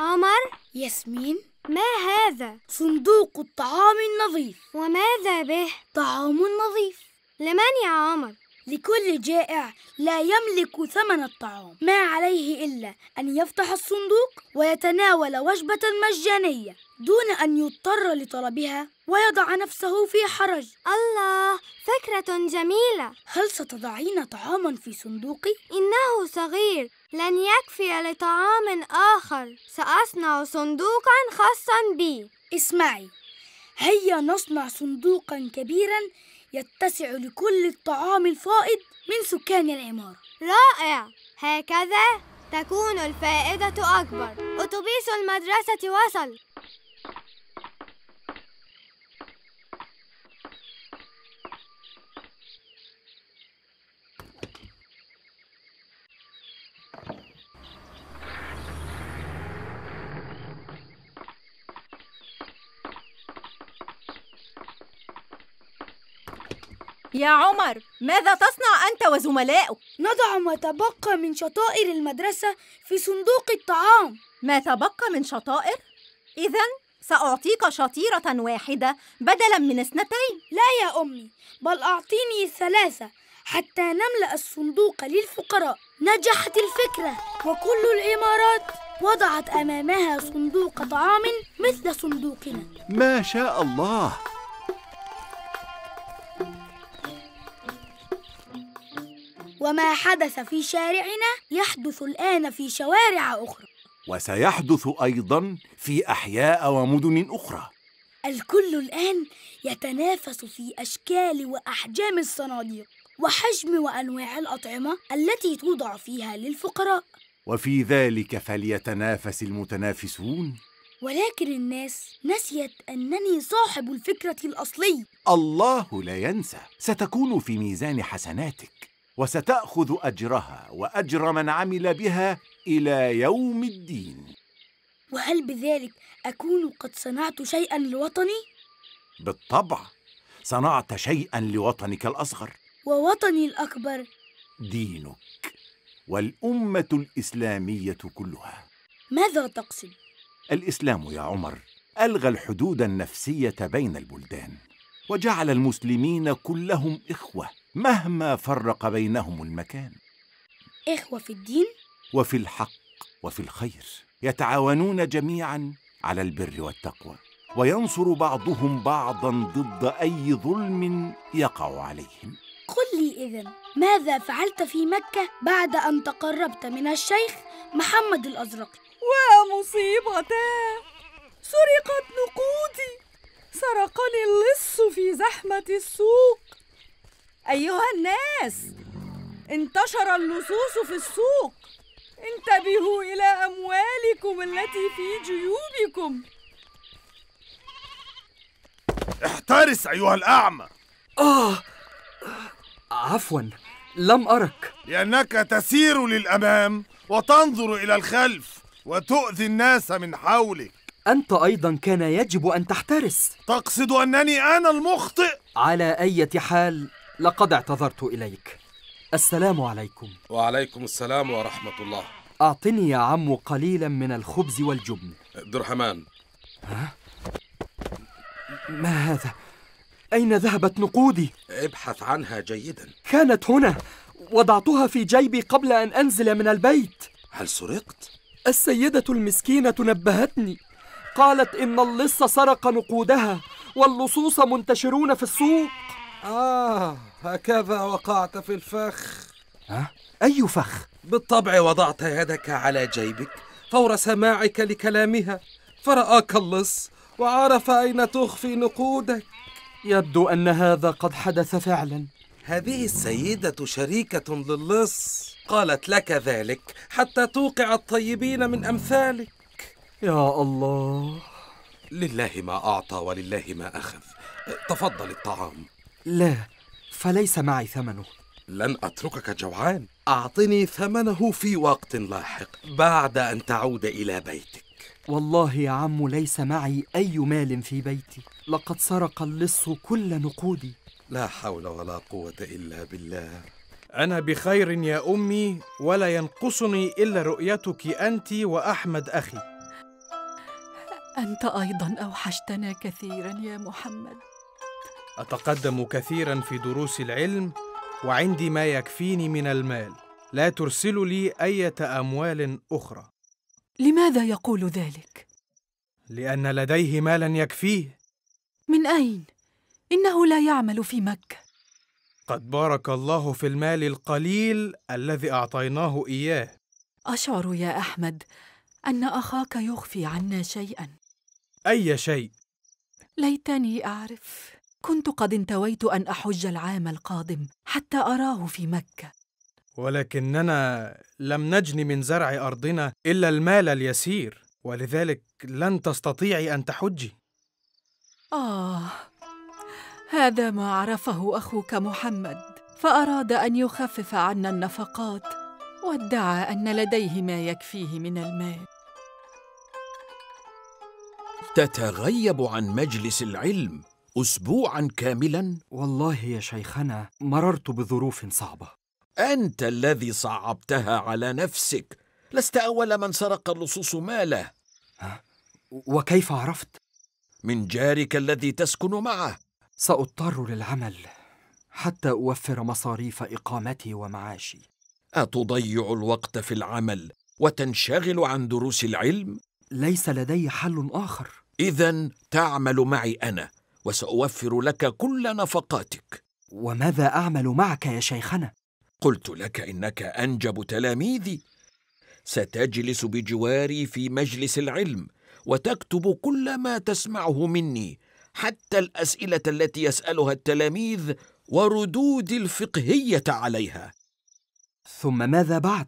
عمر ياسمين ما هذا؟ صندوق الطعام النظيف وماذا به؟ طعام نظيف لمن يا عمر؟ لكل جائع لا يملك ثمن الطعام ما عليه إلا أن يفتح الصندوق ويتناول وجبة مجانية دون أن يضطر لطلبها ويضع نفسه في حرج الله فكرة جميلة هل ستضعين طعاما في صندوقي؟ إنه صغير لن يكفي لطعام آخر سأصنع صندوقا خاصا بي اسمعي هيا نصنع صندوقا كبيرا يتسع لكل الطعام الفائض من سكان العمارة رائع هكذا تكون الفائدة أكبر أتوبيس المدرسة وصل يا عمر ماذا تصنع أنت وزملائك؟ نضع ما تبقى من شطائر المدرسة في صندوق الطعام ما تبقى من شطائر؟ إذا سأعطيك شطيرة واحدة بدلا من اثنتين لا يا أمي بل أعطيني ثلاثة حتى نملأ الصندوق للفقراء نجحت الفكرة وكل الإمارات وضعت أمامها صندوق طعام مثل صندوقنا ما شاء الله وما حدث في شارعنا يحدث الآن في شوارع أخرى وسيحدث أيضا في أحياء ومدن أخرى الكل الآن يتنافس في أشكال وأحجام الصناديق وحجم وأنواع الأطعمة التي توضع فيها للفقراء وفي ذلك فليتنافس المتنافسون ولكن الناس نسيت أنني صاحب الفكرة الأصلي الله لا ينسى ستكون في ميزان حسناتك وستأخذ أجرها وأجر من عمل بها إلى يوم الدين وهل بذلك أكون قد صنعت شيئا لوطني؟ بالطبع صنعت شيئا لوطنك الأصغر ووطني الأكبر دينك والأمة الإسلامية كلها ماذا تقصد؟ الإسلام يا عمر ألغى الحدود النفسية بين البلدان وجعل المسلمين كلهم إخوة مهما فرق بينهم المكان إخوة في الدين وفي الحق وفي الخير يتعاونون جميعا على البر والتقوى وينصر بعضهم بعضا ضد أي ظلم يقع عليهم قل لي إذا ماذا فعلت في مكة بعد أن تقربت من الشيخ محمد الأزرقي ومصيبتا سرقت نقودي سرقني اللص في زحمة السوق أيها الناس انتشر اللصوص في السوق انتبهوا إلى أموالكم التي في جيوبكم احترس أيها الأعمى آه عفوا لم أرك لأنك تسير للأمام وتنظر إلى الخلف وتؤذي الناس من حولك أنت أيضا كان يجب أن تحترس تقصد أنني أنا المخطئ؟ على أي حال لقد اعتذرت إليك السلام عليكم وعليكم السلام ورحمة الله أعطني يا عم قليلا من الخبز والجبن عبد الرحمن ها؟ ما هذا؟ أين ذهبت نقودي؟ ابحث عنها جيدا كانت هنا وضعتها في جيبي قبل أن أنزل من البيت هل سرقت؟ السيدة المسكينة نبهتني قالت إن اللص سرق نقودها واللصوص منتشرون في السوق آه هكذا وقعت في الفخ ها؟ أي فخ؟ بالطبع وضعت يدك على جيبك فور سماعك لكلامها فرآك اللص وعرف أين تخفي نقودك يبدو أن هذا قد حدث فعلا هذه السيدة شريكة للص قالت لك ذلك حتى توقع الطيبين من أمثالك يا الله لله ما أعطى ولله ما أخذ تفضل الطعام لا فليس معي ثمنه لن أتركك جوعان أعطني ثمنه في وقت لاحق بعد أن تعود إلى بيتك والله يا عم ليس معي أي مال في بيتي لقد سرق اللص كل نقودي لا حول ولا قوة إلا بالله أنا بخير يا أمي ولا ينقصني إلا رؤيتك أنت وأحمد أخي انت ايضا اوحشتنا كثيرا يا محمد اتقدم كثيرا في دروس العلم وعندي ما يكفيني من المال لا ترسل لي ايه اموال اخرى لماذا يقول ذلك لان لديه مالا يكفيه من اين انه لا يعمل في مكه قد بارك الله في المال القليل الذي اعطيناه اياه اشعر يا احمد أن أخاك يخفي عنا شيئا أي شيء؟ ليتني أعرف كنت قد انتويت أن أحج العام القادم حتى أراه في مكة ولكننا لم نجن من زرع أرضنا إلا المال اليسير ولذلك لن تستطيعي أن تحجي آه هذا ما عرفه أخوك محمد فأراد أن يخفف عنا النفقات وادعى أن لديه ما يكفيه من المال تتغيب عن مجلس العلم أسبوعاً كاملاً؟ والله يا شيخنا مررت بظروف صعبة أنت الذي صعبتها على نفسك لست أول من سرق اللصوص ماله وكيف عرفت؟ من جارك الذي تسكن معه سأضطر للعمل حتى أوفر مصاريف إقامتي ومعاشي أتضيع الوقت في العمل وتنشغل عن دروس العلم؟ ليس لدي حل آخر إذا تعمل معي أنا وسأوفر لك كل نفقاتك وماذا أعمل معك يا شيخنا؟ قلت لك إنك أنجب تلاميذي ستجلس بجواري في مجلس العلم وتكتب كل ما تسمعه مني حتى الأسئلة التي يسألها التلاميذ وردود الفقهية عليها ثم ماذا بعد؟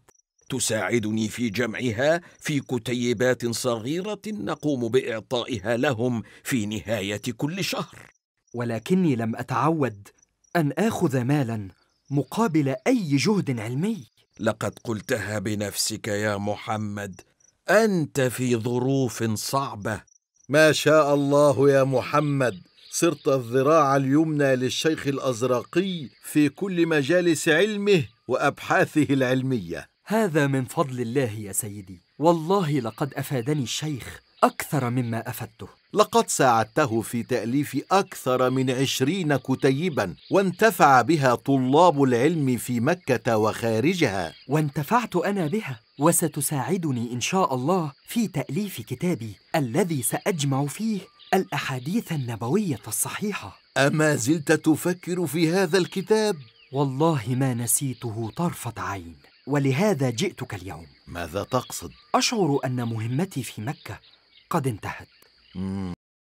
تساعدني في جمعها في كتيبات صغيرة نقوم بإعطائها لهم في نهاية كل شهر ولكني لم أتعود أن آخذ مالا مقابل أي جهد علمي لقد قلتها بنفسك يا محمد أنت في ظروف صعبة ما شاء الله يا محمد صرت الذراع اليمنى للشيخ الأزرقي في كل مجالس علمه وأبحاثه العلمية هذا من فضل الله يا سيدي والله لقد أفادني الشيخ أكثر مما أفدته لقد ساعدته في تأليف أكثر من عشرين كتيبا وانتفع بها طلاب العلم في مكة وخارجها وانتفعت أنا بها وستساعدني إن شاء الله في تأليف كتابي الذي سأجمع فيه الأحاديث النبوية الصحيحة أما زلت تفكر في هذا الكتاب؟ والله ما نسيته طرفة عين ولهذا جئتك اليوم ماذا تقصد؟ أشعر أن مهمتي في مكة قد انتهت